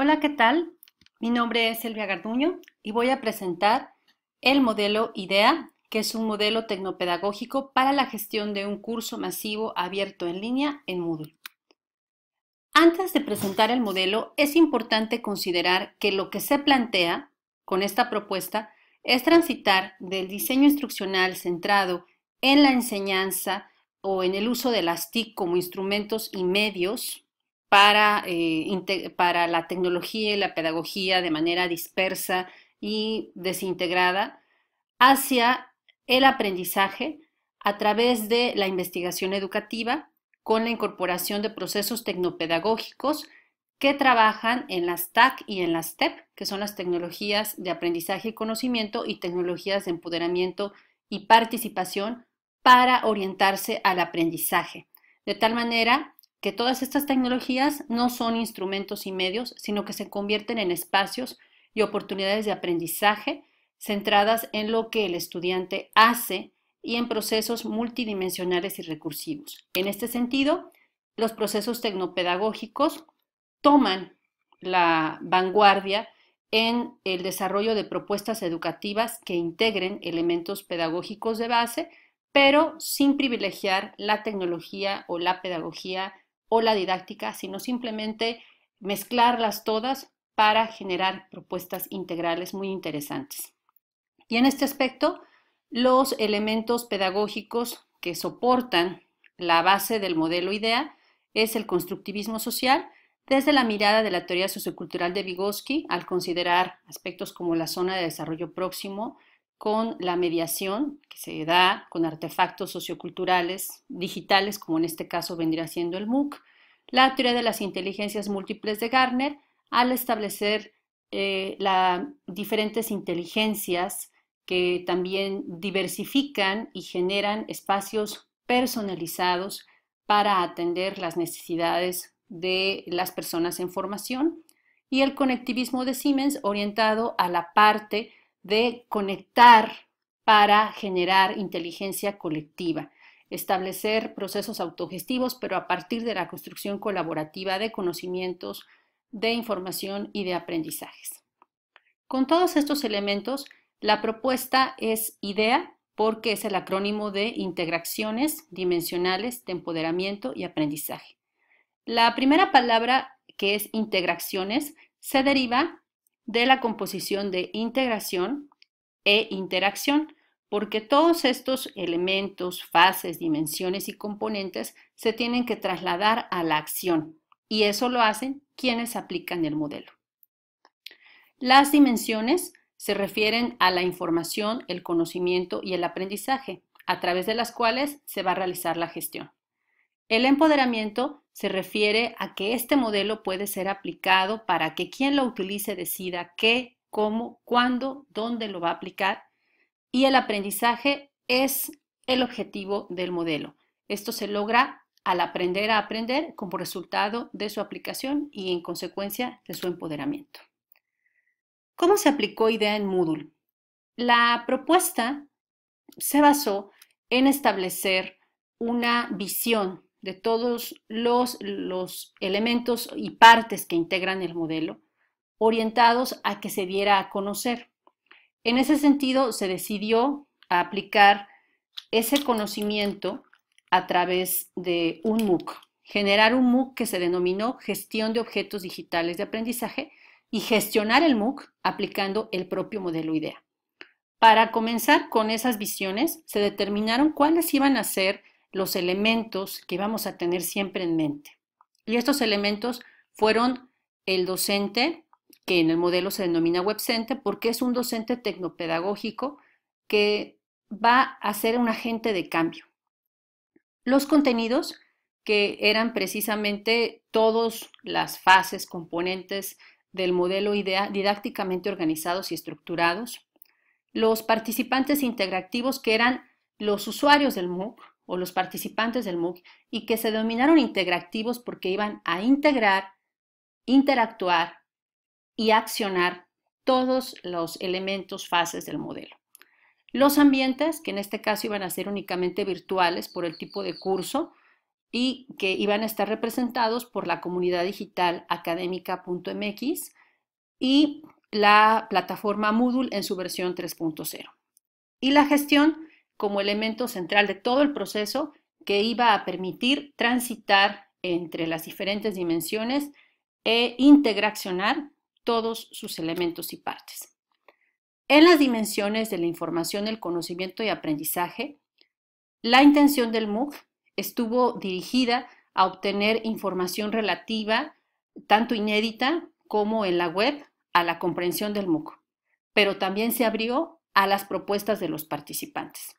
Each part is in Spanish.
Hola, ¿qué tal? Mi nombre es Elvia Garduño y voy a presentar el modelo IDEA, que es un modelo tecnopedagógico para la gestión de un curso masivo abierto en línea en Moodle. Antes de presentar el modelo, es importante considerar que lo que se plantea con esta propuesta es transitar del diseño instruccional centrado en la enseñanza o en el uso de las TIC como instrumentos y medios eh, para, la tecnología y la pedagogía de manera dispersa y desintegrada hacia el aprendizaje a través de la investigación educativa con la incorporación de procesos tecnopedagógicos que trabajan en las TAC y en las TEP, que son las tecnologías de aprendizaje y conocimiento y tecnologías de empoderamiento y participación para orientarse al aprendizaje. De tal manera que todas estas tecnologías no son instrumentos y medios, sino que se convierten en espacios y oportunidades de aprendizaje centradas en lo que el estudiante hace y en procesos multidimensionales y recursivos. En este sentido, los procesos tecnopedagógicos toman la vanguardia en el desarrollo de propuestas educativas que integren elementos pedagógicos de base, pero sin privilegiar la tecnología o la pedagogía o la didáctica, sino simplemente mezclarlas todas para generar propuestas integrales muy interesantes. Y en este aspecto, los elementos pedagógicos que soportan la base del modelo IDEA es el constructivismo social, desde la mirada de la teoría sociocultural de Vygotsky, al considerar aspectos como la zona de desarrollo próximo, con la mediación que se da con artefactos socioculturales digitales, como en este caso vendría siendo el MOOC, la teoría de las inteligencias múltiples de Gardner, al establecer eh, las diferentes inteligencias que también diversifican y generan espacios personalizados para atender las necesidades de las personas en formación y el conectivismo de Siemens orientado a la parte de conectar para generar inteligencia colectiva, establecer procesos autogestivos, pero a partir de la construcción colaborativa de conocimientos, de información y de aprendizajes. Con todos estos elementos, la propuesta es IDEA porque es el acrónimo de integraciones dimensionales de empoderamiento y aprendizaje. La primera palabra, que es integraciones, se deriva de la composición de integración e interacción, porque todos estos elementos, fases, dimensiones y componentes se tienen que trasladar a la acción, y eso lo hacen quienes aplican el modelo. Las dimensiones se refieren a la información, el conocimiento y el aprendizaje, a través de las cuales se va a realizar la gestión. El empoderamiento se refiere a que este modelo puede ser aplicado para que quien lo utilice decida qué, cómo, cuándo, dónde lo va a aplicar y el aprendizaje es el objetivo del modelo. Esto se logra al aprender a aprender como resultado de su aplicación y en consecuencia de su empoderamiento. ¿Cómo se aplicó IDEA en Moodle? La propuesta se basó en establecer una visión de todos los, elementos y partes que integran el modelo, orientados a que se diera a conocer. En ese sentido, se decidió aplicar ese conocimiento a través de un MOOC, generar un MOOC que se denominó Gestión de Objetos Digitales de Aprendizaje y gestionar el MOOC aplicando el propio modelo IDEA. Para comenzar con esas visiones, se determinaron cuáles iban a ser los elementos que vamos a tener siempre en mente. Y estos elementos fueron el docente, que en el modelo se denomina webcente, porque es un docente tecnopedagógico que va a ser un agente de cambio. Los contenidos, que eran precisamente todas las fases, componentes del modelo didácticamente organizados y estructurados. Los participantes interactivos, que eran los usuarios del MOOC, o los participantes del MOOC y que se denominaron interactivos porque iban a integrar, interactuar y accionar todos los elementos, fases del modelo. Los ambientes, que en este caso iban a ser únicamente virtuales por el tipo de curso y que iban a estar representados por la comunidad digital académica.mx y la plataforma Moodle en su versión 3.0. Y la gestión, como elemento central de todo el proceso que iba a permitir transitar entre las diferentes dimensiones e integracionar todos sus elementos y partes. En las dimensiones de la información, el conocimiento y aprendizaje, la intención del MOOC estuvo dirigida a obtener información relativa, tanto inédita como en la web, a la comprensión del MOOC, pero también se abrió a las propuestas de los participantes.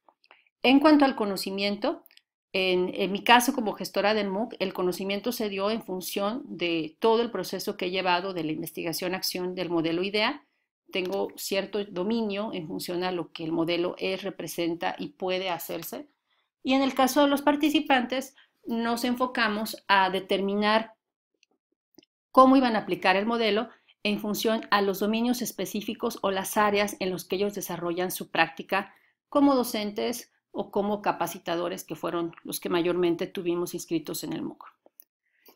En cuanto al conocimiento, en, mi caso como gestora del MOOC, el conocimiento se dio en función de todo el proceso que he llevado de la investigación-acción del modelo IDEA. Tengo cierto dominio en función a lo que el modelo es, representa y puede hacerse. Y en el caso de los participantes, nos enfocamos a determinar cómo iban a aplicar el modelo en función a los dominios específicos o las áreas en los que ellos desarrollan su práctica como docentes, o como capacitadores, que fueron los que mayormente tuvimos inscritos en el MOOC.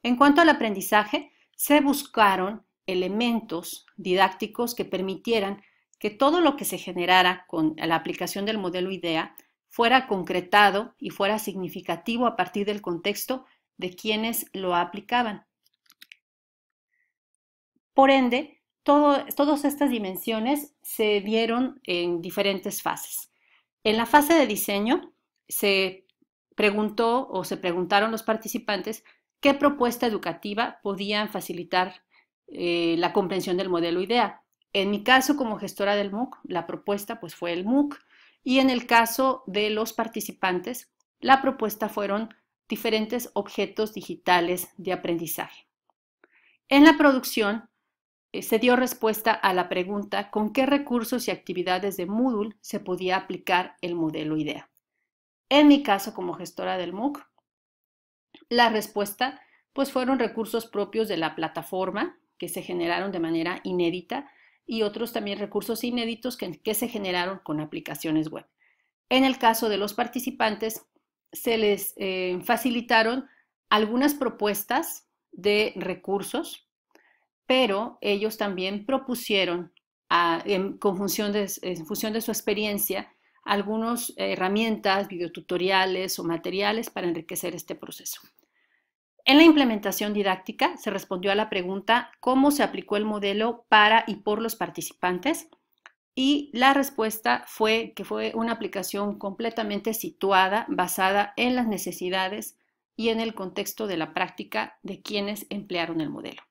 En cuanto al aprendizaje, se buscaron elementos didácticos que permitieran que todo lo que se generara con la aplicación del modelo IDEA fuera concretado y fuera significativo a partir del contexto de quienes lo aplicaban. Por ende, todas estas dimensiones se dieron en diferentes fases. En la fase de diseño se preguntó o se preguntaron los participantes qué propuesta educativa podían facilitar eh, la comprensión del modelo IDEA. En mi caso, como gestora del MOOC, la propuesta pues, fue el MOOC y en el caso de los participantes, la propuesta fueron diferentes objetos digitales de aprendizaje. En la producción eh, se dio respuesta a la pregunta con qué recursos y actividades de Moodle se podía aplicar el modelo IDEA. En mi caso, como gestora del MOOC, la respuesta pues fueron recursos propios de la plataforma que se generaron de manera inédita y otros también recursos inéditos que, se generaron con aplicaciones web. En el caso de los participantes, se les eh, facilitaron algunas propuestas de recursos pero ellos también propusieron, ah, en, con de, en función de su experiencia, algunas eh, herramientas, videotutoriales o materiales para enriquecer este proceso. En la implementación didáctica se respondió a la pregunta cómo se aplicó el modelo para y por los participantes y la respuesta fue que fue una aplicación completamente situada, basada en las necesidades y en el contexto de la práctica de quienes emplearon el modelo.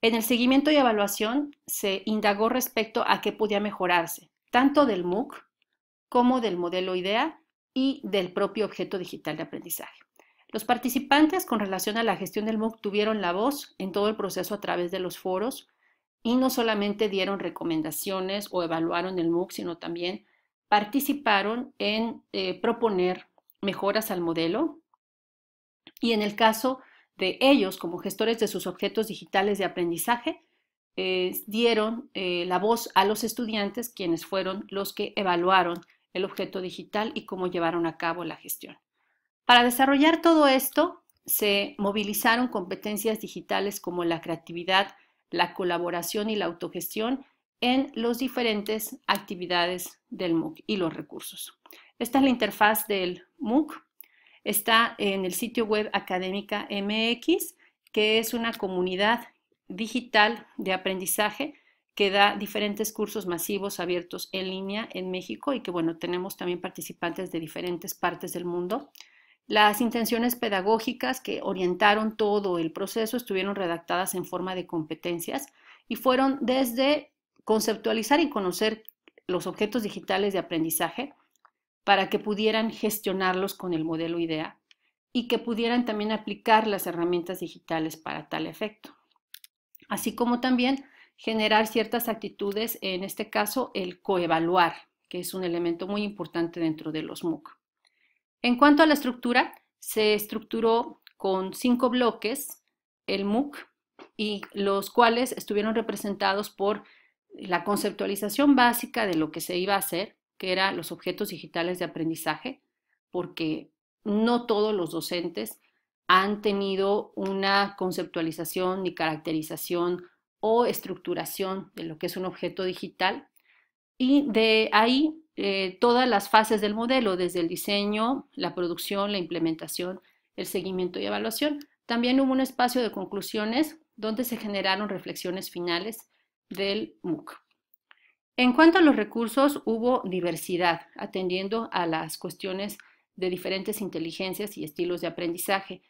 En el seguimiento y evaluación se indagó respecto a qué podía mejorarse, tanto del MOOC como del modelo IDEA y del propio objeto digital de aprendizaje. Los participantes con relación a la gestión del MOOC tuvieron la voz en todo el proceso a través de los foros y no solamente dieron recomendaciones o evaluaron el MOOC, sino también participaron en eh, proponer mejoras al modelo. Y en el caso de ellos como gestores de sus objetos digitales de aprendizaje, eh, dieron eh, la voz a los estudiantes, quienes fueron los que evaluaron el objeto digital y cómo llevaron a cabo la gestión. Para desarrollar todo esto, se movilizaron competencias digitales como la creatividad, la colaboración y la autogestión en las diferentes actividades del MOOC y los recursos. Esta es la interfaz del MOOC Está en el sitio web Académica MX, que es una comunidad digital de aprendizaje que da diferentes cursos masivos abiertos en línea en México y que, bueno, tenemos también participantes de diferentes partes del mundo. Las intenciones pedagógicas que orientaron todo el proceso estuvieron redactadas en forma de competencias y fueron desde conceptualizar y conocer los objetos digitales de aprendizaje, para que pudieran gestionarlos con el modelo IDEA y que pudieran también aplicar las herramientas digitales para tal efecto. Así como también generar ciertas actitudes, en este caso el coevaluar, que es un elemento muy importante dentro de los MOOC. En cuanto a la estructura, se estructuró con cinco bloques el MOOC y los cuales estuvieron representados por la conceptualización básica de lo que se iba a hacer, que era los objetos digitales de aprendizaje, porque no todos los docentes han tenido una conceptualización ni caracterización o estructuración de lo que es un objeto digital. Y de ahí eh, todas las fases del modelo, desde el diseño, la producción, la implementación, el seguimiento y evaluación. También hubo un espacio de conclusiones donde se generaron reflexiones finales del MOOC. En cuanto a los recursos, hubo diversidad, atendiendo a las cuestiones de diferentes inteligencias y estilos de aprendizaje.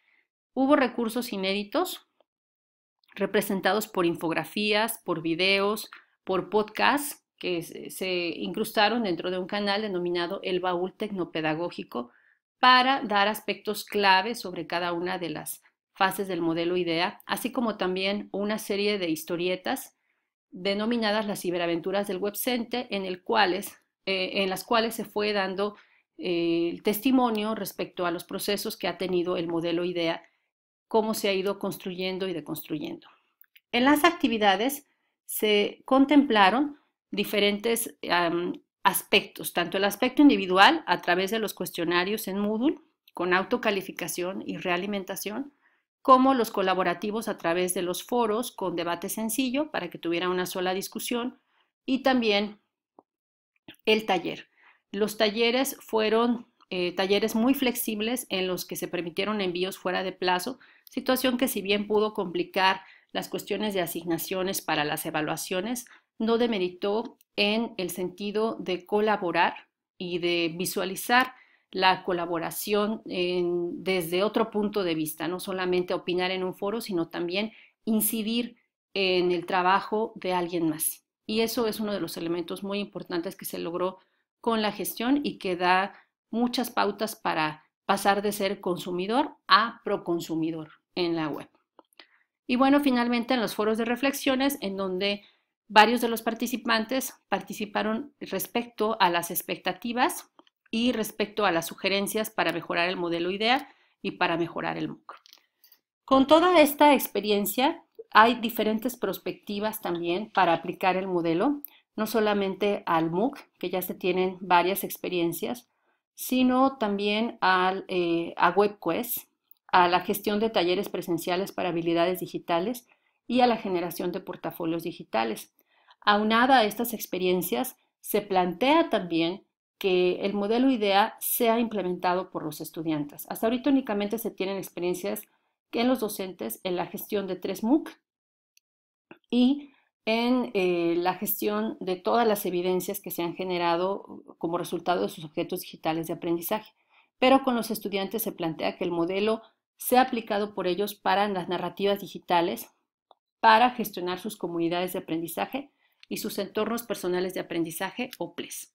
Hubo recursos inéditos, representados por infografías, por videos, por podcasts que eh, se incrustaron dentro de un canal denominado El Baúl Tecnopedagógico para dar aspectos clave sobre cada una de las fases del modelo IDEA, así como también una serie de historietas denominadas las ciberaventuras del WebCenter, eh, en, las cuales se fue dando eh, el testimonio respecto a los procesos que ha tenido el modelo IDEA, cómo se ha ido construyendo y deconstruyendo. En las actividades se contemplaron diferentes aspectos, tanto el aspecto individual a través de los cuestionarios en Moodle, con autocalificación y realimentación, como los colaborativos a través de los foros con debate sencillo para que tuviera una sola discusión y también el taller. Los talleres fueron eh, talleres muy flexibles en los que se permitieron envíos fuera de plazo, situación que si bien pudo complicar las cuestiones de asignaciones para las evaluaciones, no demeritó en el sentido de colaborar y de visualizar la colaboración desde otro punto de vista, no solamente opinar en un foro, sino también incidir en el trabajo de alguien más. Y eso es uno de los elementos muy importantes que se logró con la gestión y que da muchas pautas para pasar de ser consumidor a proconsumidor en la web. Y bueno, finalmente en los foros de reflexiones, en donde varios de los participantes participaron respecto a las expectativas y respecto a las sugerencias para mejorar el modelo IDEA y para mejorar el MOOC. Con toda esta experiencia, hay diferentes perspectivas también para aplicar el modelo, no solamente al MOOC, que ya se tienen varias experiencias, sino también al, eh, a WebQuest, a la gestión de talleres presenciales para habilidades digitales y a la generación de portafolios digitales. Aunada a estas experiencias, se plantea también que el modelo IDEA sea implementado por los estudiantes. Hasta ahorita únicamente se tienen experiencias en los docentes en la gestión de tres MOOC y en eh, la gestión de todas las evidencias que se han generado como resultado de sus objetos digitales de aprendizaje. Pero con los estudiantes se plantea que el modelo sea aplicado por ellos para las narrativas digitales, para gestionar sus comunidades de aprendizaje y sus entornos personales de aprendizaje o PLES.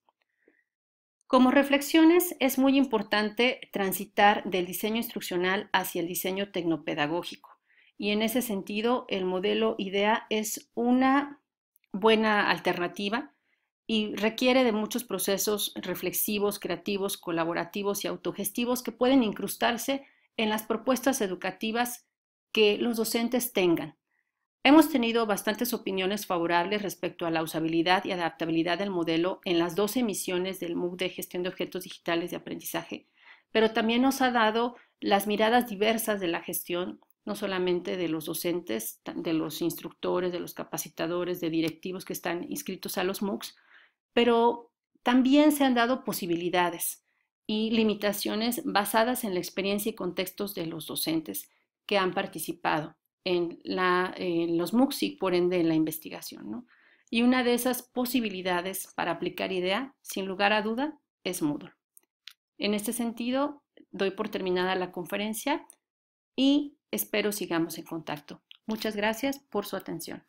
Como reflexiones, es muy importante transitar del diseño instruccional hacia el diseño tecnopedagógico. Y en ese sentido, el modelo IDEA es una buena alternativa y requiere de muchos procesos reflexivos, creativos, colaborativos y autogestivos que pueden incrustarse en las propuestas educativas que los docentes tengan. Hemos tenido bastantes opiniones favorables respecto a la usabilidad y adaptabilidad del modelo en las dos emisiones del MOOC de Gestión de Objetos Digitales de Aprendizaje, pero también nos ha dado las miradas diversas de la gestión, no solamente de los docentes, de los instructores, de los capacitadores, de directivos que están inscritos a los MOOCs, pero también se han dado posibilidades y limitaciones basadas en la experiencia y contextos de los docentes que han participado en, los MOOCs y por ende en la investigación. Y una de esas posibilidades para aplicar IDEA, sin lugar a duda, es Moodle. En este sentido, doy por terminada la conferencia y espero sigamos en contacto. Muchas gracias por su atención.